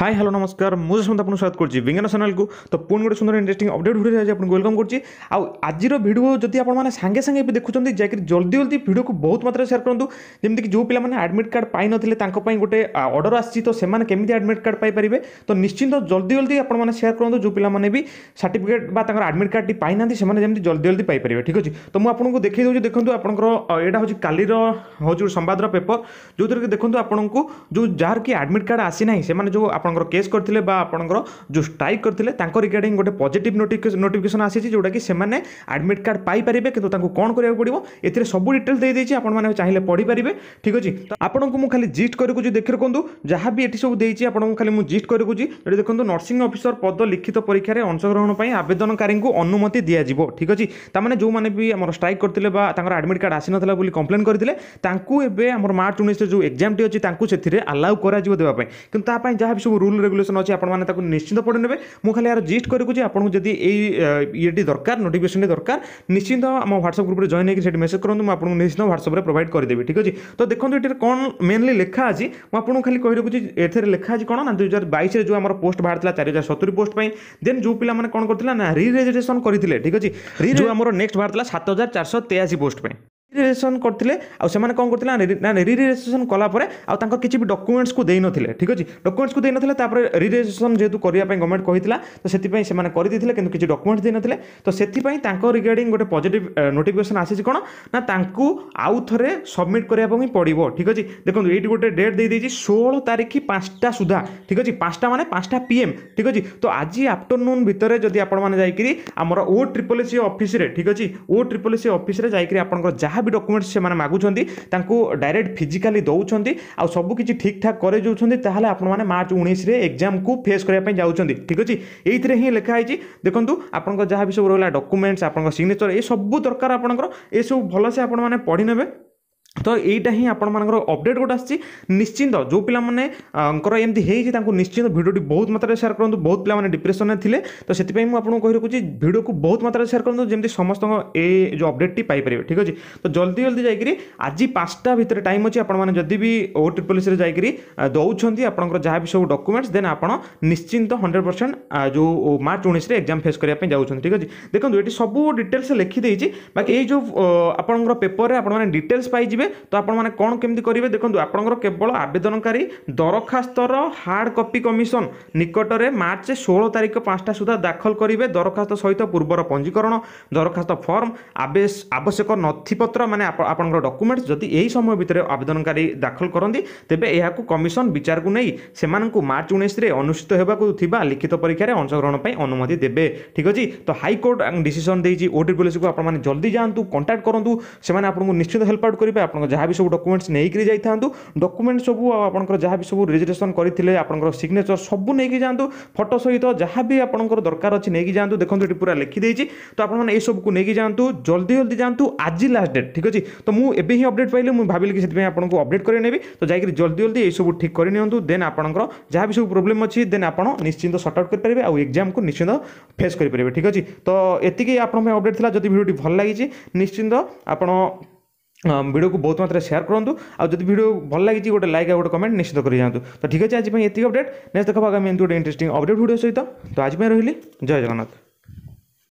hi hello नमस्कार मुझे आपको स्वागत करती विज्ञान चैनल को तो पुणी गोटे सुंदर इंटरेस्ट अपडेट भिडियो आज आपको वेलकम करुँची आउ आज भिडियो जब आपने सांगे सांगे भी देखुं जैक जल्दी जल्दी भिडियो को बहुत मात्रा सेयार करूँ जमीक जो पाने आडमिट कार्ड पाइनते गोटे अर्डर आसी तो सेमती आडमिट कार्ड पारे तो निश्चिंत जल्दी जल्दी आपयार करते जो पाने भी सार्टिफिकेट बा आडमिट कार्ड की पाई जमी जल्दी जल्दी पारे ठीक अच्छे तो मुझे आपको देखे दूसरी देखो आप कालीर हूँ गोटे संवाद पेपर जो थी देखो आपको जो जहाँ कि आडमिट कार्ड आसी ना से जो आप আপনার কেস করে বা আপনার যে স্ট্রাইক করে রিগার্ডিং গোটে পজিটিভ নোটিফিকেসন আসিছে যেটা কি সে আডমিট কার্ড পাইপারে কিন্তু তাঁর কম করা পড়ব এতে সবু ডিটেল দিয়ে দিয়েছি আপনার চাইলে পড়িপারে ঠিক আছে আপনার খালি জিস্ট করে দেখে রাখুন যা বি এটি সব দিয়েছি আপনার খালি জিস্ট করে রাখুছি যেটা দেখুন নর্সিং অফিসর পদ লিখিত পরীক্ষার অংশগ্রহণ আবেদনকারী অনুমতি দিয়াযিব ঠিক আছে তার মানে যে আমার স্ট্রাইক করে বা তাঁর আডমিট কার্ড আসি নথিলা বলে কমপ্লেন করে তাঁকু এবে আমার মার্চ উনিশের যে এক্সামটি অছি তাঁকু সেথিরে আলাউ করা দেওয়া কিন্তু তাপাই যা সব রুল রেগুলেশন অছি আপনার তাকে নিশ্চিত পড়ে নেবে মু খালি আর জিস্ট করি যে আপনার যদি এই ইয়েটি দরকার নোটিফিকেশনটি দরকার নিশ্চিত আমার হোয়াটসঅ্যাপ গ্রুপে জয়েন হয়ে সেটি মেসেজ করুন আপনার নিশ্চিত হোয়াটসঅ্যাপে প্রোভাইড করে করেদেবি ঠিক আছে তো দেখুন এটার কোণ মেনলি লেখা আছে আপনার খালি কে রাখুছি এর লেখা আছে কোণ না দুই হাজার বাইশে যে আমার পোস্ট বাহার লা চারি হাজার সতুরি পোস্ট দেন যে পিলা মানে কোণ করলে না রি রেজিষ্ট্রেসন করে ঠিক আছে রি আমার নেক্সট বাহার লা সাত হাজার চারশো তেয়াশি পোস্ট ରିରେଜିଷ୍ଟ୍ରେସନ କରିଥିଲେ ଆଉ ସେମାନେ କ'ଣ କରିଥିଲେ ନା ରିରେଜିଷ୍ଟ୍ରେସନ କଲା ପରେ ଆଉ ତାଙ୍କର କିଛି ବି ଡକୁମେଣ୍ଟସକୁ ଦେଇନଥିଲେ ଠିକ୍ ଅଛି ଡକୁମେଣ୍ଟସକୁ ଦେଇନଥିଲେ ତାପରେ ରିରେଜିଷ୍ଟ୍ରେସନ ଯେହେତୁ କରିବା ପାଇଁ ଗଭର୍ଣ୍ଣମେଣ୍ଟ କହିଥିଲା ତ ସେଥିପାଇଁ ସେମାନେ କରିଦେଇଥିଲେ କିନ୍ତୁ କିଛି ଡକୁମେଣ୍ଟସ ଦେଇନଥିଲେ ତ ସେଥିପାଇଁ ତାଙ୍କ ରିଗାର୍ଡିଂ ଗୋଟେ ପଜିଟିଭ ନୋଟିଫିକେସନ ଆସିଛି କ'ଣ ନା ତାଙ୍କୁ ଆଉ ଥରେ ସବମିଟ୍ କରିବା ପାଇଁ ପଡ଼ିବ ଠିକ୍ ଅଛି ଦେଖନ୍ତୁ ଏଇଠି ଗୋଟେ ଡେଟ୍ ଦେଇଦେଇଛି ଷୋହଳ ତାରିଖ ପାଞ୍ଚଟା ସୁଦ୍ଧା ଠିକ୍ ଅଛି ପାଞ୍ଚଟା ମାନେ ପାଞ୍ଚଟା ପି ଏମ୍ ଠିକ୍ ଅଛି ତ ଆଜି ଆଫ୍ଟରନୁନ୍ ଭିତରେ ଯଦି ଆପଣମାନେ ଯାଇକରି ଆମର ଓ ଟ୍ରିପଲ୍ ସି ଅଫିସରେ ଠିକ୍ ଅଛି ଓ ଟ୍ରିପଲ୍ ସି ଅଫିସରେ ଯାଇକରି ଆପଣଙ୍କର ଯାହା ଯାହା ବି ଡକୁମେଣ୍ଟସ୍ ସେମାନେ ମାଗୁଛନ୍ତି ତାଙ୍କୁ ଡାଇରେକ୍ଟ ଫିଜିକାଲି ଦେଉଛନ୍ତି ଆଉ ସବୁ କିଛି ଠିକ୍ ଠାକ୍ କରାଇ ଦେଉଛନ୍ତି ତାହେଲେ ଆପଣମାନେ ମାର୍ଚ୍ଚ ଉଣେଇଶରେ ଏକ୍ଜାମକୁ ଫେସ୍ କରିବା ପାଇଁ ଯାଉଛନ୍ତି ଠିକ୍ ଅଛି ଏଇଥିରେ ହିଁ ଲେଖା ହେଇଛି ଦେଖନ୍ତୁ ଆପଣଙ୍କ ଯାହା ବି ସବୁ ରହିଲା ଡକୁମେଣ୍ଟସ୍ ଆପଣଙ୍କ ସିଗ୍ନେଚର୍ ଏସବୁ ଦରକାର ଆପଣଙ୍କର ଏସବୁ ଭଲସେ ଆପଣମାନେ ପଢ଼ିନେବେ ତ ଏଇଟା ହିଁ ଆପଣମାନଙ୍କର ଅପଡ଼େଟ୍ ଗୋଟେ ଆସିଛି ନିଶ୍ଚିନ୍ତ ଯେଉଁ ପିଲାମାନଙ୍କର ଏମିତି ହେଇଛି ତାଙ୍କୁ ନିଶ୍ଚିନ୍ତ ଭିଡ଼ିଓଟି ବହୁତ ମାତ୍ରାରେ ସେୟାର କରନ୍ତୁ ବହୁତ ପିଲାମାନେ ଡିପ୍ରେସନରେ ଥିଲେ ତ ସେଥିପାଇଁ ମୁଁ ଆପଣଙ୍କୁ କହି ରଖୁଛି ଭିଡ଼ିଓକୁ ବହୁତ ମାତ୍ରାରେ ସେୟାର କରନ୍ତୁ ଯେମିତି ସମସ୍ତଙ୍କ ଏ ଯେଉଁ ଅପଡ଼େଟ୍ଟି ପାଇପାରିବେ ଠିକ୍ ଅଛି ତ ଜଲ୍ଦି ଜଲ୍ଦି ଯାଇକରି ଆଜି ପାଞ୍ଚଟା ଭିତରେ ଟାଇମ୍ ଅଛି ଆପଣମାନେ ଯଦି ବି ଓ ଟ୍ରିପଲ୍ସିରେ ଯାଇକରି ଦେଉଛନ୍ତି ଆପଣଙ୍କର ଯାହା ବି ସବୁ ଡକୁମେଣ୍ଟସ୍ ଦେନ୍ ଆପଣ ନିଶ୍ଚିନ୍ତ ହଣ୍ଡ୍ରେଡ଼ ପରସେଣ୍ଟ ଯେଉଁ ମାର୍ଚ୍ଚ ଉଣେଇଶରେ ଏକ୍ଜାମ୍ ଫେସ୍ କରିବା ପାଇଁ ଯାଉଛନ୍ତି ଠିକ୍ ଅଛି ଦେଖନ୍ତୁ ଏଠି ସବୁ ଡିଟେଲ୍ସ ଲେଖିଦେଇଛି ବାକି ଏଇ ଯେଉଁ ଆପଣଙ୍କର ପେପରରେ ଆପଣମାନେ ଡିଟେଲ୍ସ ପାଇଯିବେ କରିବେ ତ ଆପଣମାନେ କ'ଣ କେମିତି କରିବେ ଦେଖନ୍ତୁ ଆପଣଙ୍କର କେବଳ ଆବେଦନକାରୀ ଦରଖାସ୍ତର ହାର୍ଡ଼ କପି କମିଶନ ନିକଟରେ ମାର୍ଚ୍ଚ ଷୋହଳ ତାରିଖ ପାଞ୍ଚଟା ସୁଦ୍ଧା ଦାଖଲ କରିବେ ଦରଖାସ୍ତ ସହିତ ପୂର୍ବର ପଞ୍ଜୀକରଣ ଦରଖାସ୍ତ ଫର୍ମ ଆବଶ୍ୟକ ନଥିପତ୍ର ମାନେ ଆପଣଙ୍କର ଡକୁମେଣ୍ଟସ୍ ଯଦି ଏହି ସମୟ ଭିତରେ ଆବେଦନକାରୀ ଦାଖଲ କରନ୍ତି ତେବେ ଏହାକୁ କମିଶନ ବିଚାରକୁ ନେଇ ସେମାନଙ୍କୁ ମାର୍ଚ୍ଚ ଉଣେଇଶରେ ଅନୁଷ୍ଠିତ ହେବାକୁ ଥିବା ଲିଖିତ ପରୀକ୍ଷାରେ ଅଂଶଗ୍ରହଣ ପାଇଁ ଅନୁମତି ଦେବେ ଠିକ୍ ଅଛି ତ ହାଇକୋର୍ଟ ଡିସିସନ୍ ଦେଇଛି ଓଟି ପୋଲିସକୁ ଆପଣମାନେ ଜଲ୍ଦି ଯାଆନ୍ତୁ କଣ୍ଟାକ୍ଟ କରନ୍ତୁ ସେମାନେ ଆପଣଙ୍କୁ ନିଶ୍ଚିତ ହେଲ୍ପ ଆଉଟ୍ କରିବେ আপনার যা বি সব ডকুমেন্টস যাই যাইথান্তু ডকুমেন্টস সবু আপনার যা সব রেজিষ্ট্রেসন করে আপনার সিগনেচর সবু নিয়ে যাতে ফটো সহিত যা বি আপনার দরকার অনেক নেইকি দেখুন এটি পুরা দিয়েছি তো আপনার এইসবু নিয়ে যাতে জলদি জলদি যাতে আজ লাস্ট ডেট ঠিক আছে তো মু এবে হি অপডেট পাইলে মু ভাবিলি কি সেপাই আপনার অপডেট করে নেবি তো যাই জলদি জলদি এইসব ঠিক করে নিহতু দেন আপনার যা বি সব প্রোবলেম অছি দেন আপনার নিশ্চিন্ত সর্ট আউট করে পারবে আর এক্সামকে নিশ্চিন্ত ফেস করে পারবে ঠিক আছে তো এতিকি আপনার অপডেট লা যদি ভিডিওটি ভাল লাগিছে নিশ্চিন্ত আপনার ଭିଡ଼ିଓକୁ ବହୁତ ମାତ୍ରାରେ ସେୟାର କରନ୍ତୁ ଆଉ ଯଦି ଭିଡ଼ିଓ ଭଲ ଲାଗିଛି ଗୋଟେ ଲାଇକ୍ ଆଉ ଗୋଟେ କମେଣ୍ଟ ନିଶ୍ଚିତ କରିଯାଆନ୍ତୁ ତ ଠିକ୍ ଅଛି ଆଜି ପାଇଁ ଏତିକି ଅପଡ଼େଟ୍ ନେକ୍ସଟ ଦେଖବା ଆଗାମୀ ଏମିତି ଗୋଟେ ଇଣ୍ଟରେଷ୍ଟିଂ ଅପଡ଼େଟ୍ ଭିଡ଼ିଓ ସହିତ ତ ଆଜି ପାଇଁ ରହିଲି ଜୟ ଜଗନ୍ନାଥ